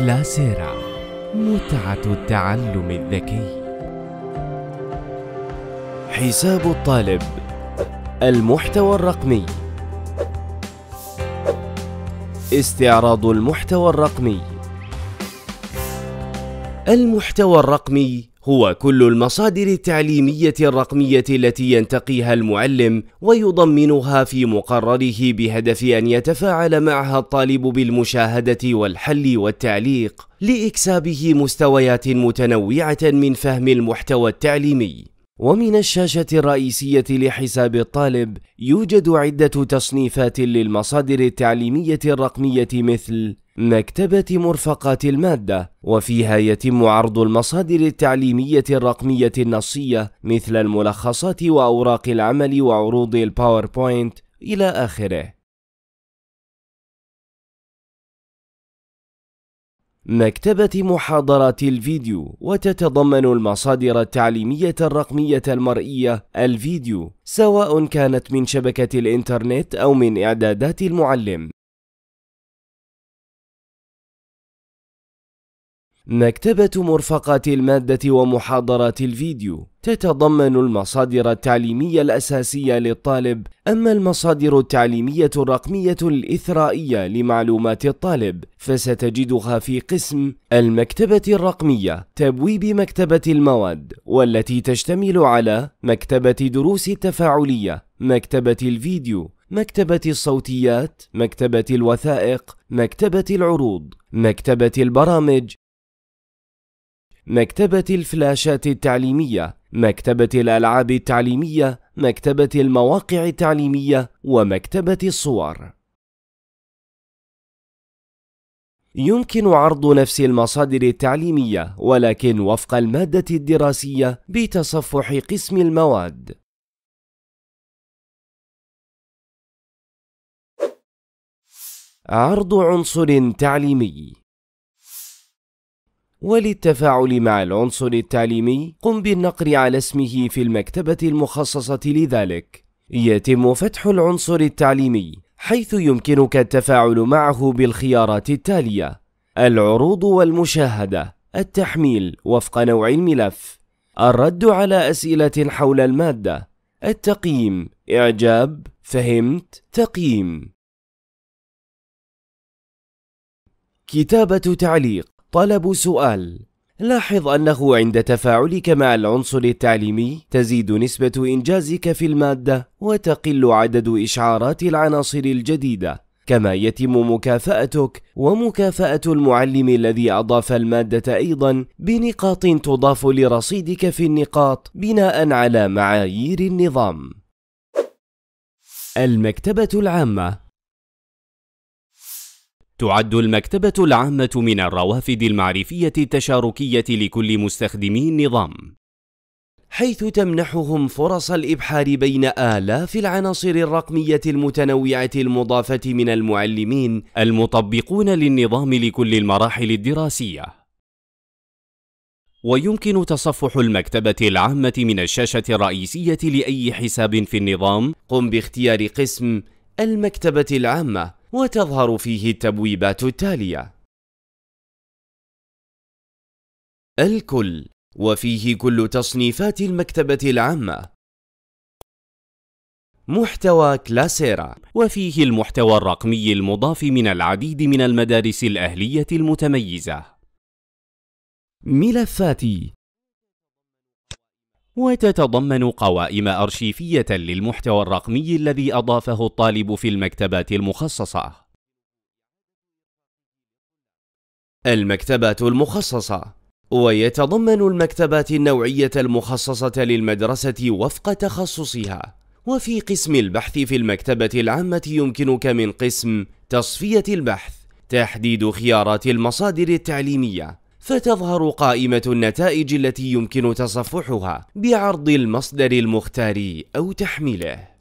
كلاسيرا متعة التعلم الذكي حساب الطالب المحتوى الرقمي استعراض المحتوى الرقمي المحتوى الرقمي هو كل المصادر التعليمية الرقمية التي ينتقيها المعلم ويضمنها في مقرره بهدف أن يتفاعل معها الطالب بالمشاهدة والحل والتعليق لإكسابه مستويات متنوعة من فهم المحتوى التعليمي ومن الشاشة الرئيسية لحساب الطالب يوجد عدة تصنيفات للمصادر التعليمية الرقمية مثل مكتبة مرفقات المادة وفيها يتم عرض المصادر التعليمية الرقمية النصية مثل الملخصات وأوراق العمل وعروض الباوربوينت إلى آخره مكتبة محاضرات الفيديو وتتضمن المصادر التعليمية الرقمية المرئية الفيديو سواء كانت من شبكة الإنترنت أو من إعدادات المعلم مكتبة مرفقات المادة ومحاضرات الفيديو تتضمن المصادر التعليمية الأساسية للطالب أما المصادر التعليمية الرقمية الإثرائية لمعلومات الطالب فستجدها في قسم المكتبة الرقمية تبويب مكتبة المواد والتي تشتمل على مكتبة دروس التفاعلية مكتبة الفيديو مكتبة الصوتيات مكتبة الوثائق مكتبة العروض مكتبة البرامج مكتبة الفلاشات التعليمية، مكتبة الألعاب التعليمية، مكتبة المواقع التعليمية، ومكتبة الصور. يمكن عرض نفس المصادر التعليمية ولكن وفق المادة الدراسية بتصفح قسم المواد. عرض عنصر تعليمي وللتفاعل مع العنصر التعليمي قم بالنقر على اسمه في المكتبة المخصصة لذلك يتم فتح العنصر التعليمي حيث يمكنك التفاعل معه بالخيارات التالية العروض والمشاهدة التحميل وفق نوع الملف الرد على أسئلة حول المادة التقييم إعجاب فهمت تقييم كتابة تعليق طلب سؤال لاحظ أنه عند تفاعلك مع العنصر التعليمي تزيد نسبة إنجازك في المادة وتقل عدد إشعارات العناصر الجديدة كما يتم مكافأتك ومكافأة المعلم الذي أضاف المادة أيضا بنقاط تضاف لرصيدك في النقاط بناء على معايير النظام المكتبة العامة تعد المكتبة العامة من الروافد المعرفية التشاركية لكل مستخدمي النظام حيث تمنحهم فرص الإبحار بين آلاف العناصر الرقمية المتنوعة المضافة من المعلمين المطبقون للنظام لكل المراحل الدراسية ويمكن تصفح المكتبة العامة من الشاشة الرئيسية لأي حساب في النظام قم باختيار قسم المكتبة العامة وتظهر فيه التبويبات التالية الكل وفيه كل تصنيفات المكتبة العامة محتوى كلاسيرا وفيه المحتوى الرقمي المضاف من العديد من المدارس الأهلية المتميزة ملفاتي وتتضمن قوائم أرشيفية للمحتوى الرقمي الذي أضافه الطالب في المكتبات المخصصة. المكتبات المخصصة ويتضمن المكتبات النوعية المخصصة للمدرسة وفق تخصصها وفي قسم البحث في المكتبة العامة يمكنك من قسم تصفية البحث تحديد خيارات المصادر التعليمية فتظهر قائمة النتائج التي يمكن تصفحها بعرض المصدر المختار أو تحميله